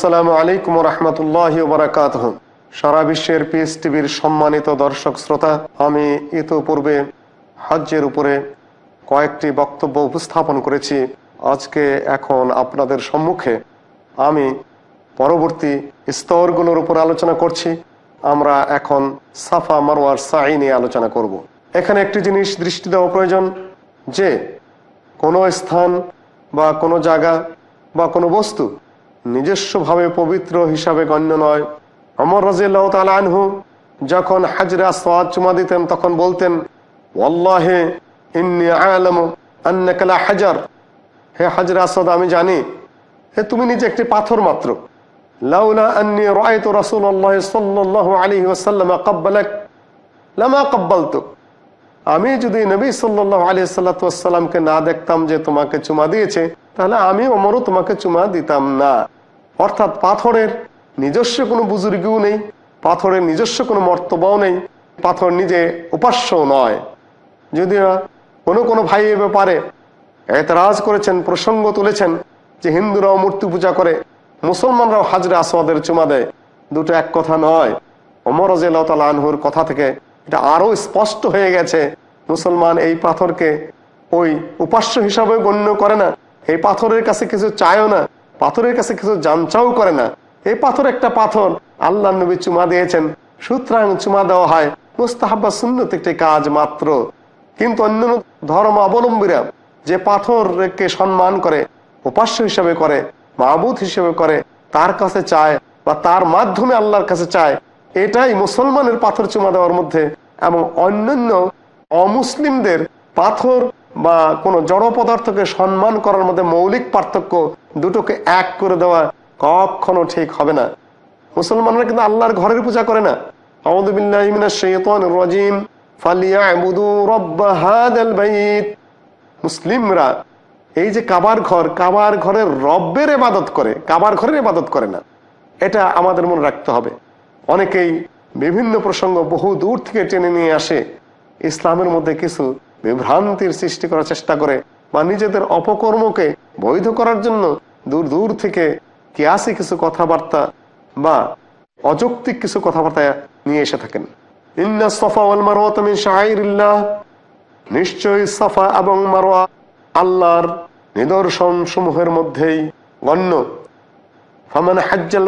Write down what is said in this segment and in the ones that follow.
আসসালামু আলাইকুম রহমতুল্লাহ বারাকাত সারা বিশ্বের পিস টিভির সম্মানিত দর্শক শ্রোতা আমি ইতোপূর্বে হজ্জের উপরে কয়েকটি বক্তব্য উপস্থাপন করেছি আজকে এখন আপনাদের সম্মুখে আমি পরবর্তী স্তরগুলোর উপর আলোচনা করছি আমরা এখন সাফা মারোয়ার সাই নিয়ে আলোচনা করব। এখানে একটি জিনিস দৃষ্টি দেওয়া প্রয়োজন যে কোনো স্থান বা কোনো জায়গা বা কোনো বস্তু নিজস্বভাবে পবিত্র হিসাবে গণ্য নয় অমর রাজিয়াল্লাহ আনহু যখন হাজরা সাদ চুমা দিতেন তখন বলতেন আলম হাজার হে হাজরা আমি জানি হে তুমি নিজে একটি পাথর মাত্র আমি যদি নবী সাল্লাহ আলি সাল্লাতামকে না দেখতাম যে তোমাকে চুমা দিয়েছে তাহলে আমি অমরও তোমাকে চুমা দিতাম না অর্থাৎ পাথরের নিজস্ব কোনো বুজুর্গও নেই পাথরের নিজস্ব কোনো মর্তব্যও নেই পাথর নিজে উপাস্য নয় যদিও কোনো কোনো ভাই এ ব্যাপারে এতরাজ করেছেন প্রসঙ্গ তুলেছেন যে হিন্দুরাও মূর্তি পূজা করে মুসলমানরাও হাজরে আসওয়াদের চুমা দেয় দুটো এক কথা নয় অমর তাল আনহুর কথা থেকে এটা আরও স্পষ্ট হয়ে গেছে মুসলমান এই পাথরকে ওই উপাস্য হিসাবে গণ্য করে না এই পাথরের কাছে কিছু চায়ও না পাথরের কাছে কিছু জানচাও করে না এই পাথর একটা পাথর আল্লাহ নবী চুমা দিয়েছেন সুতরাং চুমা দেওয়া হয় মুস্তাহাবা সুন্নত একটি কাজ মাত্র কিন্তু অন্যান্য ধর্ম অবলম্বীরা যে পাথরকে সম্মান করে উপাস্য হিসেবে করে মাহবুদ হিসেবে করে তার কাছে চায় বা তার মাধ্যমে আল্লাহর কাছে চায় এটাই মুসলমানের পাথর চুমা দেওয়ার মধ্যে এবং অন্যান্য অমুসলিমদের পাথর বা কোনো জড় পদার্থকে সম্মান করার মধ্যে মৌলিক পার্থক্য দুটোকে এক করে দেওয়া কখনো ঠিক হবে না মুসলমানরা কিন্তু আল্লাহর ঘরের পূজা করে না রাজিম মুসলিমরা এই যে কাবার ঘর কাবার ঘরের রব্বের এবাদত করে কাবার ঘরের এবাদত করে না এটা আমাদের মনে রাখতে হবে অনেকেই বিভিন্ন প্রসঙ্গ বহু দূর থেকে টেনে নিয়ে আসে ইসলামের মধ্যে কিছু বিভ্রান্তির সৃষ্টি করার চেষ্টা করে বা নিজেদের অপকর্মকে বৈধ করার জন্য দূর দূর থেকে কেয়াসি কিছু কথাবার্তা বা অযৌক্তিক কিছু কথাবার্তা নিয়ে এসে থাকেন ইন্না সফা ওয়াল মারোয়া তুমি শাহিরিল্লাহ নিশ্চয়ই সফা এবং মারোয়া আল্লাহর নিদর্শন সমূহের মধ্যেই গণ্য ফামান হাজ্জাল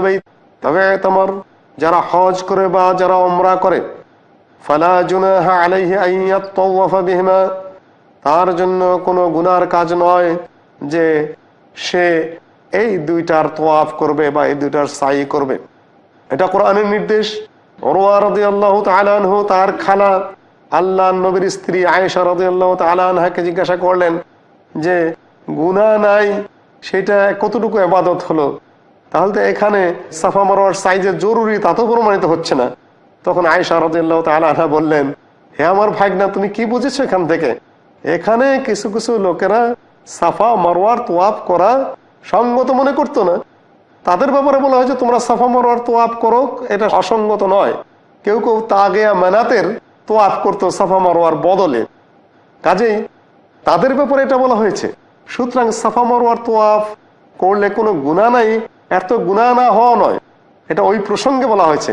তবে তোমার যারা হজ করে বা যারা অমরা করে ফালা জুনাহ আলাইহি আইয়াত্তাওয়াফা বিহিমা তার জন্য কোনো গুনার কাজ নয় যে সে এই দুইটার তোয়াফ করবে বা এই দুইটার সাই করবে এটা কোরআনের নির্দেশ রোয়া রদি আল্লাহ তালানহ তার খালা আল্লাহ নবীর স্ত্রী আয়েশা রদি আল্লাহ তালানহাকে জিজ্ঞাসা করলেন যে গুনা নাই সেটা কতটুকু আবাদত হলো তাহলে তো এখানে সাফা মারোয়ার সাইজে জরুরি তা তো প্রমাণিত হচ্ছে না তখন আয়সা রদুল্লাহ তালা বললেন হে আমার ভাগনা তুমি কি বুঝেছো এখান থেকে এখানে কিছু কিছু লোকেরা সাফা মারোয়ার তোয়াপ করা সঙ্গত মনে করতো না তাদের ব্যাপারে বলা হয়েছে তোমরা সাফা মারোয়ার তোয়াপ করো এটা অসঙ্গত নয় কেউ কেউ তাগেয়া মেনাতের তোয়াপ করতো সাফা মারোয়ার বদলে কাজেই তাদের ব্যাপারে এটা বলা হয়েছে সুতরাং সাফা মারোয়ার তোয়াফ করলে কোনো গুণা নাই এত গুণা না হওয়া নয় এটা ওই প্রসঙ্গে বলা হয়েছে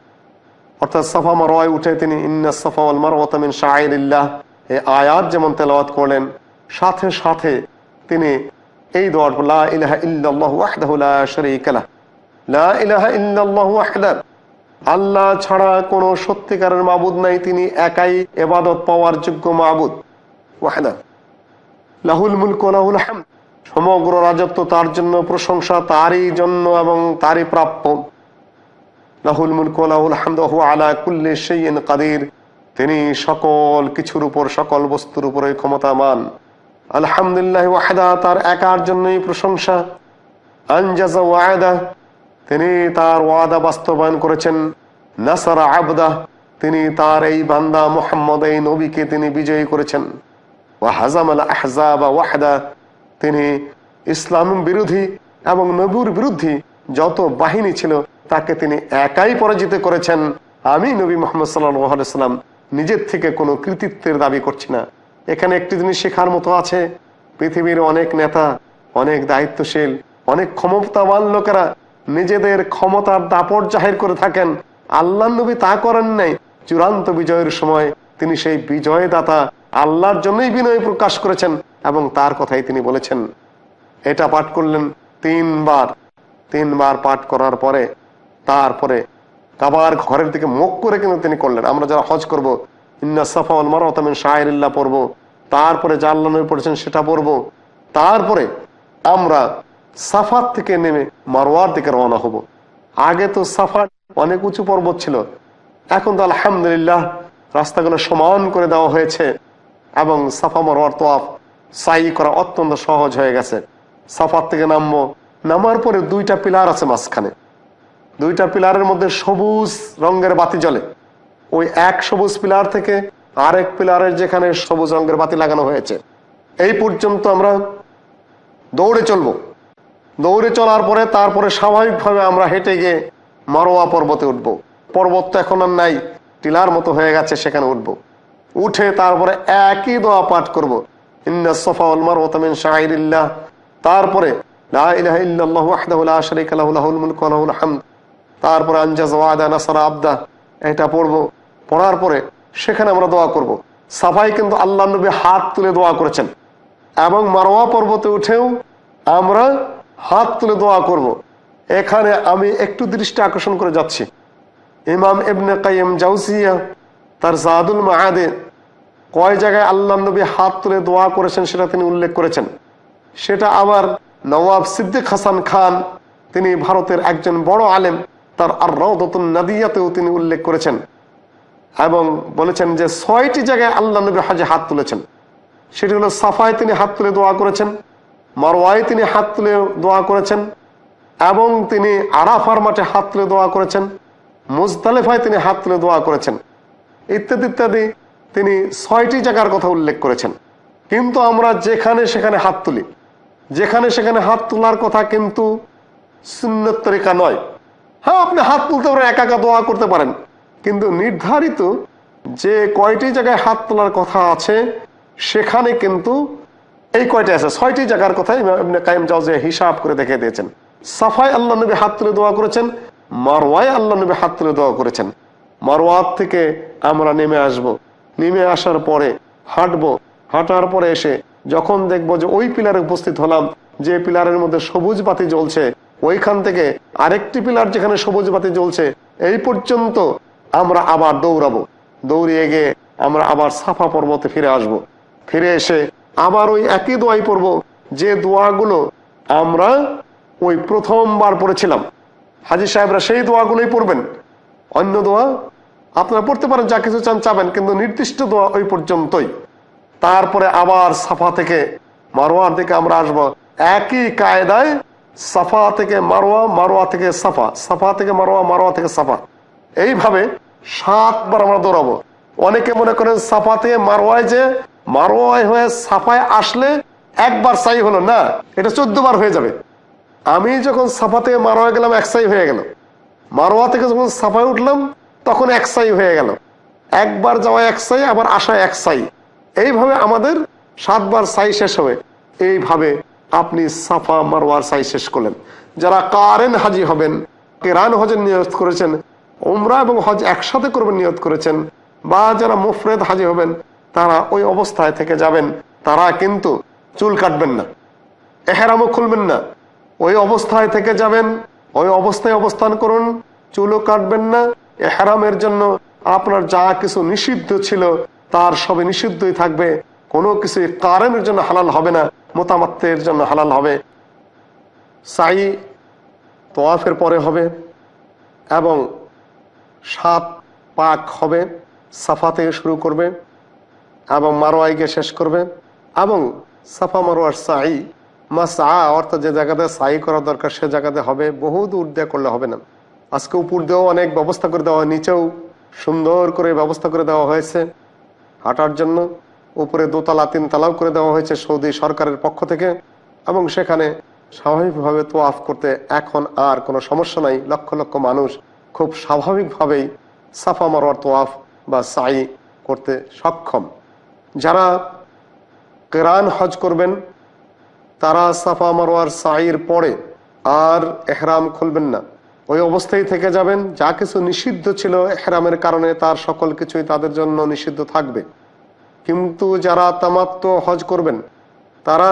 অর্থাৎ সাফা মারোয়ায় উঠে তিনি ইন্না সাফা আল মারওয়াতামিন শাহিল্লাহ এ আয়াত যেমন তেলাওয়াত করলেন সাথে সাথে তিনি এই দোয়ার লা ইলাহা ইল্লাল্লাহু ওয়াহদাহু লা লা ইলাহা ইল্লাল্লাহু ওয়াহদাহ আল্লাহ ছাড়া কোনো সত্যিকারের মাবুদ নাই তিনি একাই এবাদত পাওয়ার যোগ্য মাবুদ ওয়াহদাহ লাহুল মুলক লাহুল সমগ্র রাজত্ব তার জন্য প্রশংসা তারই জন্য এবং তারই প্রাপ্য লাহুল আলা কুল্লি সেইন কাদির তিনি সকল কিছুর উপর সকল বস্তুর উপরে ক্ষমতামান আলহামদুলিল্লাহ ওয়াহেদা তার একার জন্যই প্রশংসা আনজাজা ওয়াহেদা তিনি তার ওয়াদা বাস্তবায়ন করেছেন নাসারা আবদা তিনি তার এই বান্দা মোহাম্মদ এই নবীকে তিনি বিজয়ী করেছেন আল ওয়াহেদা তিনি ইসলাম বিরোধী এবং নবুর বিরুদ্ধে যত বাহিনী ছিল তাকে তিনি একাই পরাজিত করেছেন আমি নবী মোহাম্মদ সাল্লাম নিজের থেকে কোনো কৃতিত্বের দাবি করছি না এখানে একটি জিনিস শেখার মতো আছে পৃথিবীর অনেক নেতা অনেক দায়িত্বশীল অনেক ক্ষমতাবান লোকেরা নিজেদের ক্ষমতার দাপট জাহির করে থাকেন আল্লাহ নবী তা করেন নাই চূড়ান্ত বিজয়ের সময় তিনি সেই বিজয় দাতা আল্লাহর জন্যই বিনয় প্রকাশ করেছেন এবং তার কথাই তিনি বলেছেন এটা পাঠ করলেন তিনবার তিনবার পাঠ করার পরে তারপরে কাবার ঘরের দিকে মুখ করে কিন্তু তিনি করলেন আমরা যারা হজ করব ইন্না সাফা আল পড়বো তারপরে নবী পড়েছেন সেটা পড়বো তারপরে আমরা সাফার থেকে নেমে মারোয়ার দিকে রওনা হব আগে তো সাফার অনেক উঁচু পর্বত ছিল এখন তো আলহামদুলিল্লাহ রাস্তাগুলো সমান করে দেওয়া হয়েছে এবং সাফা মারোয়ার তোয়াফ সাই করা অত্যন্ত সহজ হয়ে গেছে সাফার থেকে নামবো নামার পরে দুইটা পিলার আছে মাঝখানে দুইটা পিলারের মধ্যে সবুজ রঙের বাতি জ্বলে ওই এক সবুজ পিলার থেকে আরেক পিলারের যেখানে সবুজ রঙের বাতি লাগানো হয়েছে এই পর্যন্ত আমরা দৌড়ে চলব দৌড়ে চলার পরে তারপরে স্বাভাবিকভাবে আমরা হেঁটে গিয়ে মারোয়া পর্বতে উঠব পর্বত তো এখন আর নাই টিলার মতো হয়ে গেছে সেখানে উঠব উঠে তারপরে একই দোয়া পাঠ করব তারপরে লা তারপরে আনজাজ ওয়াদা নাসারা আবদা এটা পড়বো পড়ার পরে সেখানে আমরা দোয়া করব। সাফাই কিন্তু আল্লাহ নবী হাত তুলে দোয়া করেছেন এবং মারোয়া পর্বতে উঠেও আমরা হাত তুলে দোয়া করব। এখানে আমি একটু দৃষ্টি আকর্ষণ করে যাচ্ছি ইমাম এবনে কাইম জাউসিয়া তার জাদুল মাহাদে কয় জায়গায় আল্লাহ নবী হাত তুলে দোয়া করেছেন সেটা তিনি উল্লেখ করেছেন সেটা আবার নওয়াব সিদ্দিক হাসান খান তিনি ভারতের একজন বড় আলেম তার আর রতন নাদিয়াতেও তিনি উল্লেখ করেছেন এবং বলেছেন যে ছয়টি জায়গায় আল্লাহ নবী হাজে হাত তুলেছেন সেটি হলো সাফায় তিনি হাত তুলে দোয়া করেছেন মারোয়ায় তিনি হাত তুলে দোয়া করেছেন এবং তিনি আরাফার মাঠে হাত তুলে দোয়া করেছেন মুজতালেফায় তিনি হাত তুলে দোয়া করেছেন ইত্যাদি ইত্যাদি তিনি ছয়টি জায়গার কথা উল্লেখ করেছেন কিন্তু আমরা যেখানে সেখানে হাত তুলি যেখানে সেখানে হাত তোলার কথা কিন্তু শূন্য তরিকা নয় হ্যাঁ আপনি হাত তুলতে পারেন একা একা দোয়া করতে পারেন কিন্তু নির্ধারিত যে কয়টি জায়গায় হাত তোলার কথা আছে সেখানে কিন্তু এই কয়টি আছে ছয়টি জায়গার কথা কায়েম হিসাব করে দেখে দিয়েছেন সাফাই আল্লাহ নবী হাত তুলে দোয়া করেছেন মারওয়ায় আল্লাহ নবী হাত তুলে দোয়া করেছেন মারোয়ার থেকে আমরা নেমে আসব। নেমে আসার পরে হাঁটবো হাঁটার পরে এসে যখন দেখব যে ওই পিলারে উপস্থিত হলাম যে পিলারের মধ্যে সবুজ পাতি জ্বলছে ওইখান থেকে আরেকটি পিলার যেখানে সবুজ বাতি জ্বলছে এই পর্যন্ত আমরা আবার দৌড়াবো দৌড়িয়ে গিয়ে আমরা আবার সাফা পর্বতে ফিরে আসব। ফিরে এসে আবার ওই একই দোয়াই পড়ব যে দোয়াগুলো আমরা ওই প্রথমবার পড়েছিলাম হাজির সাহেবরা সেই দোয়াগুলোই পড়বেন অন্য দোয়া আপনারা পড়তে পারেন যা কিছু চান চাবেন কিন্তু নির্দিষ্ট দোয়া ওই পর্যন্তই তারপরে আবার সাফা থেকে মারোয়ার দিকে আমরা আসব একই কায়দায় সাফা থেকে মারোয়া মারোয়া থেকে সাফা সাফা থেকে মারোয়া মারোয়া থেকে সাফা এইভাবে সাতবার আমরা দৌড়াবো অনেকে মনে করেন সাফা থেকে মারোয়ায় যে মারোয়ায় হয়ে সাফায় আসলে একবার সাই হলো না এটা চোদ্দ বার হয়ে যাবে আমি যখন সাফা থেকে মারোয়া গেলাম এক সাই হয়ে গেল মারোয়া থেকে যখন সাফায় উঠলাম তখন এক সাই হয়ে গেল একবার যাওয়া এক সাই আবার আসা এক সাই এইভাবে আমাদের সাতবার সাই শেষ হবে এইভাবে আপনি সাফা মারওয়ার সাই শেষ করলেন যারা কারেন হাজি হবেন কেরান হজের নিয়ত করেছেন ওমরা এবং হজ একসাথে করবেন নিয়ত করেছেন বা যারা মুফরেদ হাজি হবেন তারা ওই অবস্থায় থেকে যাবেন তারা কিন্তু চুল কাটবেন না এহেরামও খুলবেন না ওই অবস্থায় থেকে যাবেন ওই অবস্থায় অবস্থান করুন চুলও কাটবেন না এহেরামের জন্য আপনার যা কিছু নিষিদ্ধ ছিল তার সবে নিষিদ্ধই থাকবে কোনো কিছুই কারেনের জন্য হালাল হবে না মতামতের জন্য হালাল হবে সাই তোয়াফের পরে হবে এবং সাত পাক হবে সাফা থেকে শুরু করবে এবং মারোয়াইকে শেষ করবে এবং সাফা মারোয়ার সাই মা সা অর্থাৎ যে জায়গাতে সাই করা দরকার সে জায়গাতে হবে বহু দূর দিয়ে করলে হবে না আজকে উপর দিয়েও অনেক ব্যবস্থা করে দেওয়া নিচেও সুন্দর করে ব্যবস্থা করে দেওয়া হয়েছে হাঁটার জন্য উপরে দোতলা তালাও করে দেওয়া হয়েছে সৌদি সরকারের পক্ষ থেকে এবং সেখানে স্বাভাবিকভাবে তোয়াফ করতে এখন আর কোনো সমস্যা নাই লক্ষ লক্ষ মানুষ খুব স্বাভাবিকভাবেই সাফা মারোয়ার তোয়াফ বা সাই করতে সক্ষম যারা কেরান হজ করবেন তারা সাফা মারোয়ার সাইর পরে আর এহরাম খুলবেন না ওই অবস্থায় থেকে যাবেন যা কিছু নিষিদ্ধ ছিল এহরামের কারণে তার সকল কিছুই তাদের জন্য নিষিদ্ধ থাকবে কিন্তু যারা তামাত্ম হজ করবেন তারা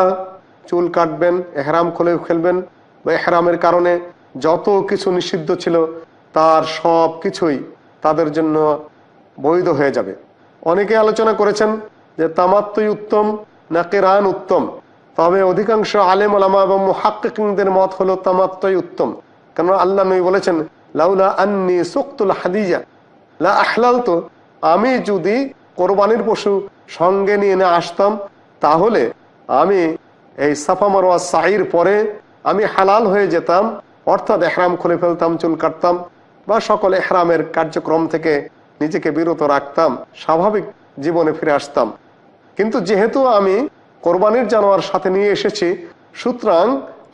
চুল কাটবেন এহরাম খোলে খেলবেন বা এহরামের কারণে যত কিছু নিষিদ্ধ ছিল তার সব কিছুই তাদের জন্য বৈধ হয়ে যাবে অনেকে আলোচনা করেছেন যে তামাত্মই উত্তম না কেরান উত্তম তবে অধিকাংশ আলেম আলামা এবং হাক্কিংদের মত হলো তামাত্মই উত্তম কেন আল্লাহ নই বলেছেন লাউলা আন্নি সুক্তুল হাদিজা লা আহলাল তো আমি যদি কোরবানির পশু সঙ্গে নিয়ে এনে আসতাম তাহলে আমি এই সাফা মারোয়া সাইর পরে আমি হালাল হয়ে যেতাম অর্থাৎ এহরাম খুলে ফেলতাম চুল কাটতাম বা সকল এহরামের কার্যক্রম থেকে নিজেকে বিরত রাখতাম স্বাভাবিক জীবনে ফিরে আসতাম কিন্তু যেহেতু আমি কোরবানির জানোয়ার সাথে নিয়ে এসেছি সুতরাং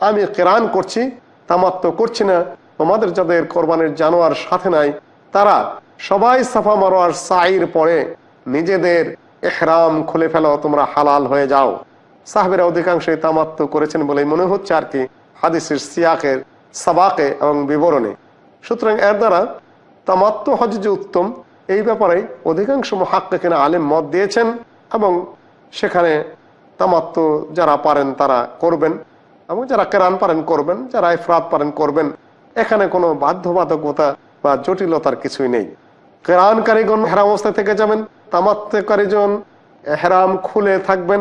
আমি কেরান করছি তামাত্ম করছি না তোমাদের যাদের কোরবানির জানোয়ার সাথে নাই তারা সবাই সাফা মারোয়ার সাইর পরে নিজেদের এখরাম খুলে ফেলো তোমরা হালাল হয়ে যাও সাহেবেরা অধিকাংশই তামাত্ম করেছেন বলেই মনে হচ্ছে আর কি হাদিসের সিয়াকের সাবাকে এবং বিবরণে সুতরাং এর দ্বারা তামাত্ম হজ যে উত্তম এই ব্যাপারে অধিকাংশ হাক্কাকিনা আলেম মত দিয়েছেন এবং সেখানে তামাত্ম যারা পারেন তারা করবেন এবং যারা কেরান পারেন করবেন যারা ইফরাত পারেন করবেন এখানে কোনো বাধ্যবাধকতা বা জটিলতার কিছুই নেই কেরান কারিগণ হেরাম অবস্থায় থেকে যাবেন তামাত্মকারীজন হেরাম খুলে থাকবেন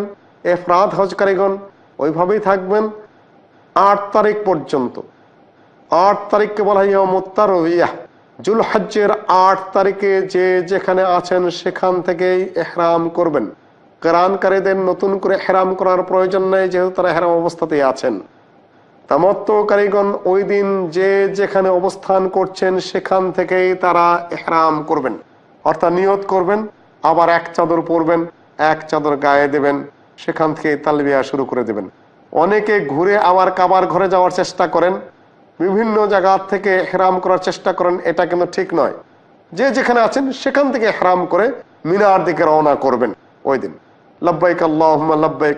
এফরাদ হজকারীগণ ওইভাবেই থাকবেন আট তারিখ পর্যন্ত আট তারিখকে বলা হয় মোত্তার ইয়াহ জুল হজ্জের আট তারিখে যে যেখানে আছেন সেখান থেকেই এহরাম করবেন কেরানকারীদের নতুন করে হেরাম করার প্রয়োজন নেই যেহেতু তারা হেরাম অবস্থাতেই আছেন তামত্বকারীগণ ওই দিন যে যেখানে অবস্থান করছেন সেখান থেকেই তারা এহরাম করবেন অর্থাৎ নিয়ত করবেন আবার এক চাদর পরবেন এক চাদর গায়ে দেবেন সেখান থেকে তালবিয়া শুরু করে দেবেন অনেকে ঘুরে আবার কাবার ঘরে যাওয়ার চেষ্টা করেন বিভিন্ন জায়গা থেকে হেরাম করার চেষ্টা করেন এটা কিন্তু ঠিক নয় যে যেখানে আছেন সেখান থেকে হেরাম করে মিনার দিকে রওনা করবেন ওই দিন লব্বাইক আল্লাহ লব্বাইক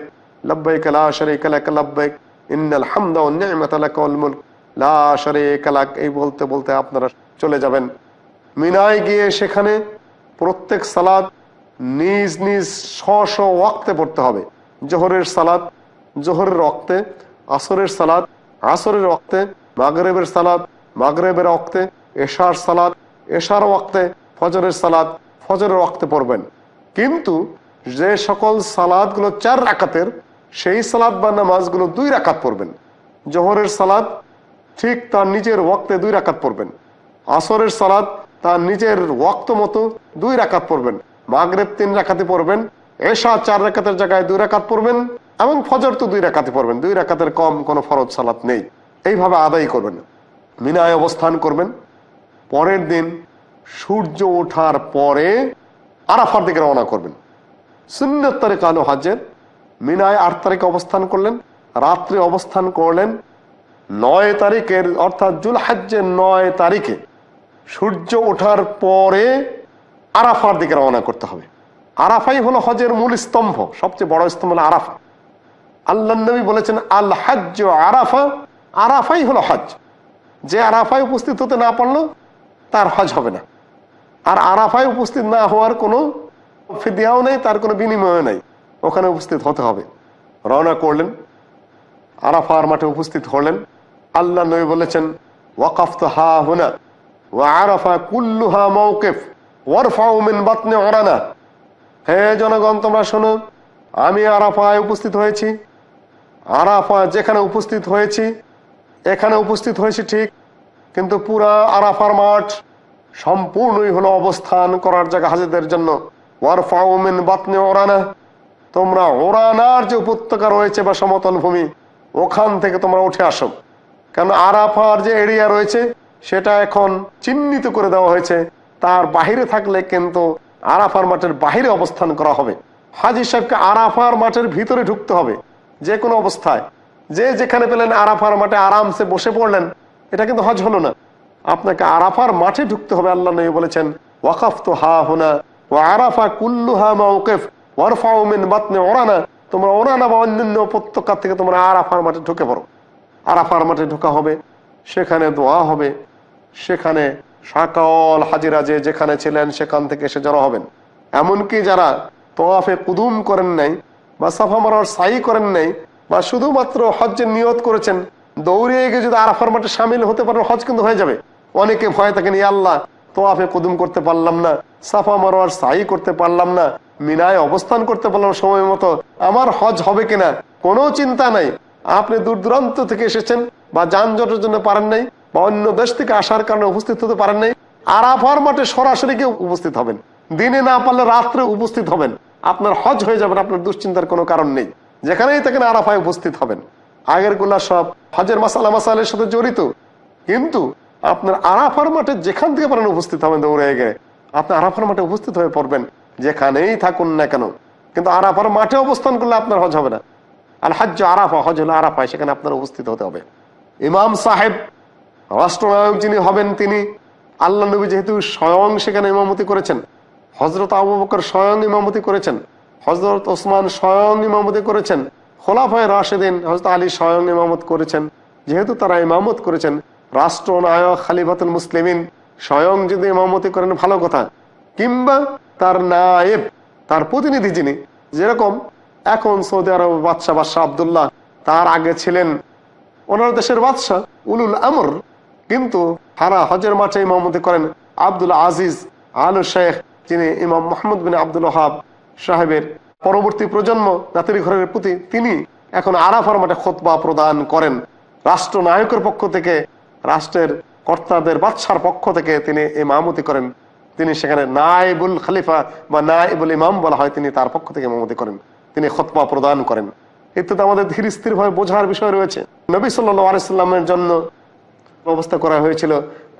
লব্বাইক আল্লাহ শরিক লব্বাইক ইন্নাল হামদা ও নেমাতালা কলমুল লা সারে কালাক এই বলতে বলতে আপনারা চলে যাবেন মিনায় গিয়ে সেখানে প্রত্যেক সালাদ নিজ নিজ স্ব স্ব ওয়াক্তে পড়তে হবে জোহরের সালাদ জোহরের রক্তে আসরের সালাদ আসরের রক্তে মাগরেবের সালাদ মাগরেবের রক্তে এশার সালাদ এশার ওয়াক্তে ফজরের সালাদ ফজরের রক্তে পড়বেন কিন্তু যে সকল সালাদগুলো চার রাকাতের সেই সালাদ বা নামাজগুলো দুই রাকাত পড়বেন জহরের সালাদ ঠিক তার নিজের ওয়াক্তে দুই রাকাত পড়বেন আসরের সালাদ তার নিজের ওয়াক্ত মতো দুই রাকাত পড়বেন মাগরেব তিন রাখাতে পড়বেন এশা চার রেখাতের জায়গায় দুই রাকাত পড়বেন এবং ফজর তো দুই রাকাতে পড়বেন দুই রাকাতের কম কোনো ফরজ সালাত নেই এইভাবে আদায় করবেন মিনায় অবস্থান করবেন পরের দিন সূর্য ওঠার পরে আরাফার দিকে রওনা করবেন সুন্নত কালো হাজের মিনায় আট তারিখে অবস্থান করলেন রাত্রে অবস্থান করলেন নয় তারিখের অর্থাৎ জুলহাজ্যের নয় তারিখে সূর্য ওঠার পরে আরাফার দিকে রওনা করতে হবে আরাফাই হলো হজের মূল স্তম্ভ সবচেয়ে বড় স্তম্ভ হলো আরাফা আল্লাহ নবী বলেছেন আল হাজ আরাফা আরাফাই হলো হজ যে আরাফায় উপস্থিত হতে না পারলো তার হজ হবে না আর আরাফায় উপস্থিত না হওয়ার কোনো ফিদিয়াও নেই তার কোনো বিনিময়ও নেই ওখানে উপস্থিত হতে হবে রওনা করলেন আরাফার মাঠে উপস্থিত হলেন আল্লাহ নবী বলেছেন ওয়াকফ ওয়াকাফত হা হুনা ও আরাফা কুল্লু হা মৌকেফ ওয়ারফাউমিন বাতনে ওরানা হে জনগণ তোমরা শোনো আমি আরাফায় উপস্থিত হয়েছি আরাফা যেখানে উপস্থিত হয়েছি এখানে উপস্থিত হয়েছি ঠিক কিন্তু পুরা আরাফার মাঠ সম্পূর্ণই হলো অবস্থান করার জায়গা হাজিদের জন্য ওয়ারফাউমিন বাতনে ওরানা তোমরা ওরানার যে উপত্যকা রয়েছে বা সমতল ভূমি ওখান থেকে তোমরা উঠে আসো কেন আরাফার যে এরিয়া রয়েছে সেটা এখন চিহ্নিত করে দেওয়া হয়েছে তার বাহিরে থাকলে কিন্তু আরাফার মাঠের বাহিরে অবস্থান করা হবে হাজির সাহেবকে আরাফার মাঠের ভিতরে ঢুকতে হবে যে কোনো অবস্থায় যে যেখানে পেলেন আরাফার মাঠে আরামসে বসে পড়লেন এটা কিন্তু হজ হলো না আপনাকে আরাফার মাঠে ঢুকতে হবে আল্লাহ নবী বলেছেন ওয়াকফ তো হা হোনা ও আরাফা কুল্লু হা মা ওয়ারফা ওমেন বাতনে ওরানা তোমরা ওরানা বা অন্যান্য উপত্যকা থেকে তোমরা আরাফার মাঠে ঢুকে পড়ো আরাফার মাঠে ঢোকা হবে সেখানে দোয়া হবে সেখানে সাকল হাজিরা যে যেখানে ছিলেন সেখান থেকে এসে যারা হবেন এমনকি যারা তোয়াফে কুদুম করেন নাই বা সাফা মারার সাই করেন নাই বা শুধুমাত্র হজ্জের নিয়ত করেছেন দৌড়িয়ে গিয়ে যদি আরাফার মাঠে সামিল হতে পারেন হজ কিন্তু হয়ে যাবে অনেকে ভয় থাকেন ইয়া আল্লাহ তোয়াফে কুদুম করতে পারলাম না সাফা মারোয়ার সাই করতে পারলাম না মিনায় অবস্থান করতে পারলাম সময় মতো আমার হজ হবে কিনা কোনো চিন্তা নাই আপনি দূর দূরান্ত থেকে এসেছেন বা যানজটের জন্য পারেন নাই বা অন্য দেশ থেকে আসার কারণে উপস্থিত হতে পারেন নাই আরাফার মাঠে সরাসরি গিয়ে উপস্থিত হবেন দিনে না পারলে রাত্রে উপস্থিত হবেন আপনার হজ হয়ে যাবেন আপনার দুশ্চিন্তার কোনো কারণ নেই যেখানেই থাকেন আরাফায় উপস্থিত হবেন আগের গুলা সব হজের মাসালা মাসালের সাথে জড়িত কিন্তু আপনার আরাফার মাঠে যেখান থেকে পারেন উপস্থিত হবেন দৌড়ে গিয়ে আপনি আরাফার মাঠে উপস্থিত হয়ে পড়বেন যেখানেই থাকুন না কেন কিন্তু আরাফার মাঠে অবস্থান করলে আপনার হজ হবে না আর হাজ্য আরাফা হজ হলে আরাফা সেখানে আপনার উপস্থিত হতে হবে ইমাম সাহেব রাষ্ট্রনায়ক যিনি হবেন তিনি আল্লাহ নবী যেহেতু স্বয়ং সেখানে ইমামতি করেছেন হজরত আবু বকর স্বয়ং ইমামতি করেছেন হজরত ওসমান স্বয়ং ইমামতি করেছেন খোলাফায় রাশেদিন হজরত আলী স্বয়ং ইমামত করেছেন যেহেতু তারা ইমামত করেছেন রাষ্ট্রনায়ক খালিফাতুল মুসলিমিন স্বয়ং যদি ইমামতি করেন ভালো কথা কিংবা তার নায়েব তার প্রতিনিধি যিনি যেরকম এখন সৌদি আরব বাদশাহ বাদশাহ আবদুল্লাহ তার আগে ছিলেন ওনার দেশের বাদশাহ উলুল আমর কিন্তু হারা হজের মাঠে ইমামতি করেন আব্দুল আজিজ আলু শেখ যিনি ইমাম মোহাম্মদ বিন আব্দুল হাব সাহেবের পরবর্তী প্রজন্ম নাতির ঘরের প্রতি তিনি এখন আরাফার মাঠে খোতবা প্রদান করেন রাষ্ট্রনায়কের পক্ষ থেকে রাষ্ট্রের কর্তাদের বাদশার পক্ষ থেকে তিনি এই মামতি করেন তিনি সেখানে নাইবুল খালিফা বা নাইবুল ইমাম বলা হয় তিনি তার পক্ষ থেকে মমতি করেন তিনি খতমা প্রদান করেন ইত্যাদি আমাদের ধীর ভাবে বোঝার বিষয় রয়েছে নবী সাল্লু আলাইস্লামের জন্য ব্যবস্থা করা হয়েছিল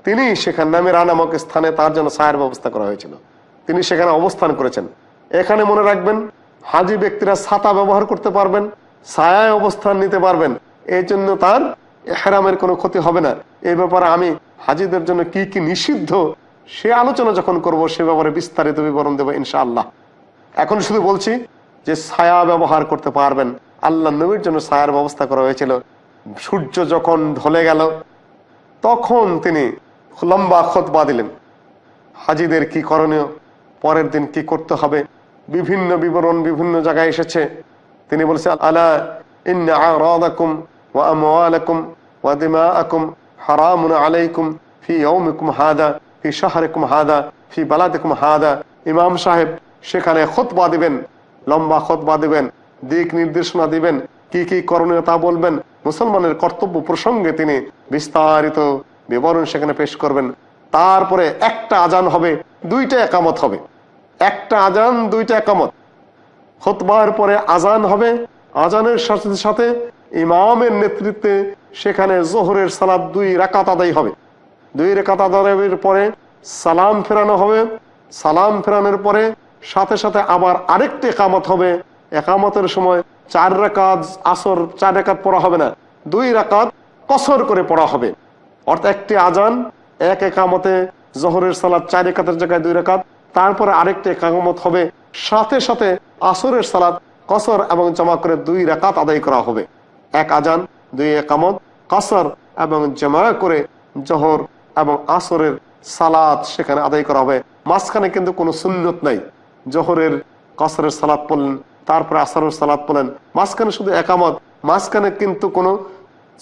তিনি সেখানে নামিরা নামক স্থানে তার জন্য সায়ের ব্যবস্থা করা হয়েছিল তিনি সেখানে অবস্থান করেছেন এখানে মনে রাখবেন হাজি ব্যক্তিরা ছাতা ব্যবহার করতে পারবেন ছায়ায় অবস্থান নিতে পারবেন এই জন্য তার হেরামের কোনো ক্ষতি হবে না এই ব্যাপারে আমি হাজিদের জন্য কি কি নিষিদ্ধ সে আলোচনা যখন করব সে ব্যাপারে বিস্তারিত বিবরণ দেবো ইনশাআল্লাহ এখন শুধু বলছি যে ছায়া ব্যবহার করতে পারবেন আল্লাহ নবীর জন্য ছায়ার ব্যবস্থা করা হয়েছিল সূর্য যখন ঢলে গেল তখন তিনি লম্বা খত দিলেন হাজিদের কি করণীয় পরের দিন কি করতে হবে বিভিন্ন বিবরণ বিভিন্ন জায়গায় এসেছে তিনি বলছে আলা ওয়া ওয়া আলাইকুম ফি হাদা ফি শাহরেকুম হাদা ফি বালাদেকুম হাদা ইমাম সাহেব সেখানে খতবা দিবেন লম্বা খতবা দিবেন দিক নির্দেশনা দিবেন কি কি করণীয় তা বলবেন মুসলমানের কর্তব্য প্রসঙ্গে তিনি বিস্তারিত বিবরণ সেখানে পেশ করবেন তারপরে একটা আজান হবে দুইটা একামত হবে একটা আজান দুইটা একামত খোতবার পরে আজান হবে আজানের সাথে সাথে ইমামের নেতৃত্বে সেখানে জোহরের সালাদ দুই রাকাত আদায় হবে দুই রেখাত আদাবের পরে সালাম ফেরানো হবে সালাম ফেরানোর পরে সাথে সাথে আবার আরেকটি একামত হবে একামতের সময় চার রেখাত আসর চার রেখাত পড়া হবে না দুই রেখাত কসর করে পড়া হবে অর্থাৎ একটি আজান এক একামতে জহরের সালাদ চার রেখাতের জায়গায় দুই রেখাত তারপরে আরেকটি একামত হবে সাথে সাথে আসরের সালাদ কসর এবং জমা করে দুই রেখাত আদায় করা হবে এক আজান দুই একামত কসর এবং জমা করে জহর এবং আসরের সালাদ সেখানে আদায় করা হবে মাঝখানে কিন্তু কোনো সুন্নত নাই জহরের কসরের সালাদ পড়লেন তারপরে আসরের সালাদ পড়লেন মাঝখানে শুধু একামত মাঝখানে কিন্তু কোনো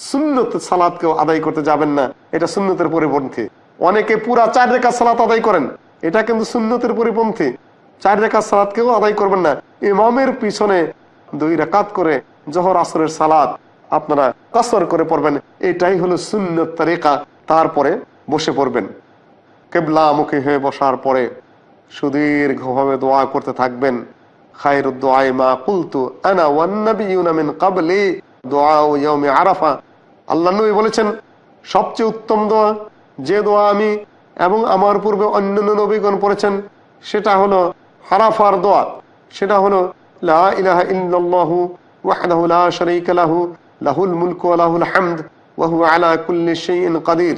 সুন্নত সালাদ কেউ আদায় করতে যাবেন না এটা সুন্নতের পরিপন্থী অনেকে পুরা চার রেখা সালাত আদায় করেন এটা কিন্তু সুন্নতের পরিপন্থী চার রেখা সালাদ কেউ আদায় করবেন না ইমামের পিছনে দুই রেখাত করে জহর আসরের সালাদ আপনারা কসর করে পড়বেন এটাই হলো সুন্নত তারিকা তারপরে বসে পড়বেন কেবলামুখী হয়ে বসার পরে সুদীর্ঘভাবে দোয়া করতে থাকবেন মা কুলতু ইউনামিন দোয়া ও আরাফা বলেছেন সবচেয়ে উত্তম দোয়া যে দোয়া আমি এবং আমার পূর্বে অন্যান্য নবীগণ পড়েছেন সেটা হলো হারাফার দোয়া সেটা হলো লা লাহু লাহুল কাদির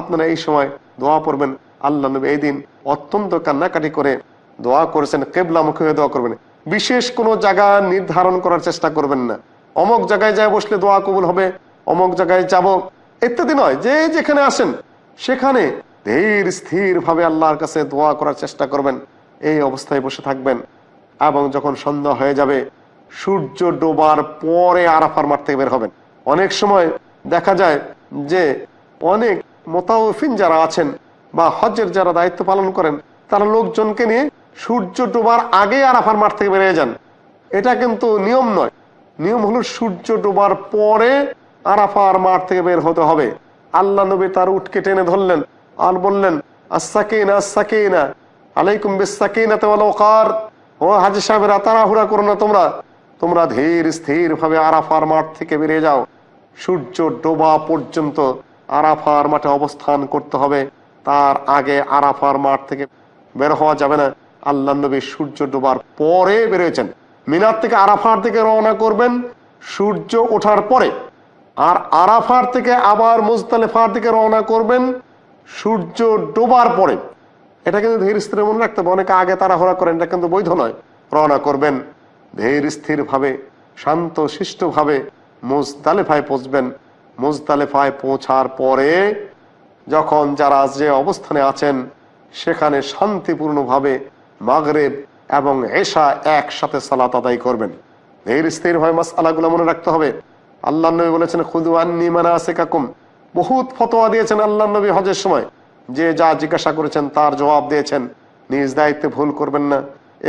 আপনারা এই সময় দোয়া পড়বেন আল্লাহ নবী এই দিন অত্যন্ত কান্নাকাটি করে দোয়া করেছেন কেবলামুখী হয়ে দোয়া করবেন বিশেষ কোনো জায়গা নির্ধারণ করার চেষ্টা করবেন না অমক জায়গায় যায় বসলে দোয়া কবুল হবে অমক জায়গায় যাব ইত্যাদি নয় যে যেখানে আসেন সেখানে ধীর স্থিরভাবে আল্লাহর কাছে দোয়া করার চেষ্টা করবেন এই অবস্থায় বসে থাকবেন এবং যখন সন্ধ্যা হয়ে যাবে সূর্য ডোবার পরে আরাফার মাঠ থেকে বের হবেন অনেক সময় দেখা যায় যে অনেক মোতাফিন যারা আছেন বা হজের যারা দায়িত্ব পালন করেন তারা লোকজনকে নিয়ে সূর্য ডোবার আগে আরাফার মাঠ থেকে বেরিয়ে যান এটা কিন্তু নিয়ম নয় নিয়ম হলো সূর্য ডোবার পরে আরাফার মাঠ থেকে বের হতে হবে আল্লাহ নবী তার উঠকে টেনে ধরলেন আর বললেন আলাইকুম ওকার ও তাড়াহুড়া করো না তোমরা তোমরা ধীর স্থির ভাবে আরাফার মাঠ থেকে বেরিয়ে যাও সূর্য ডোবা পর্যন্ত আরাফার মাঠে অবস্থান করতে হবে তার আগে আরাফার মাঠ থেকে বের হওয়া যাবে না আল্লাহ নবী সূর্য ডোবার পরে বেরোয়েছেন মিনার থেকে আরাফার থেকে রওনা করবেন সূর্য ওঠার পরে আর আরাফার থেকে আবার মুজতালেফার দিকে রওনা করবেন সূর্য ডোবার পরে এটা কিন্তু ধীর স্থির মনে রাখতে হবে অনেকে আগে তাড়াহড়া করেন এটা কিন্তু বৈধ নয় রওনা করবেন ধীর স্থিরভাবে শান্ত শিষ্টভাবে মুজতালেফায় পৌঁছবেন মুজতালেফায় পৌঁছার পরে যখন যারা যে অবস্থানে আছেন সেখানে শান্তিপূর্ণভাবে মাগরেব এবং এশা একসাথে সালাত আদায় করবেন ধীর স্থির হয় মাস আলাগুলো মনে রাখতে হবে আল্লাহ নবী বলেছেন খুদুয়ান্নি মানে আছে কাকুম বহুত ফতোয়া দিয়েছেন আল্লাহ নবী হজের সময় যে যা জিজ্ঞাসা করেছেন তার জবাব দিয়েছেন নিজ দায়িত্বে ভুল করবেন না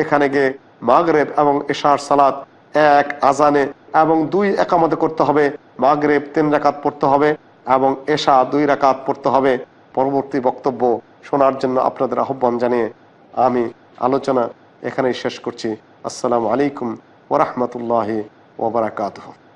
এখানে গিয়ে মাগরেব এবং এশার সালাত এক আজানে এবং দুই একামতে করতে হবে মাগরেব তিন রাকাত পড়তে হবে এবং এশা দুই রাকাত পড়তে হবে পরবর্তী বক্তব্য শোনার জন্য আপনাদের আহ্বান জানিয়ে আমি আলোচনা এখানেই শেষ করছি আসসালামু আলাইকুম ওরহমতুল্লাহ ওবরাকাত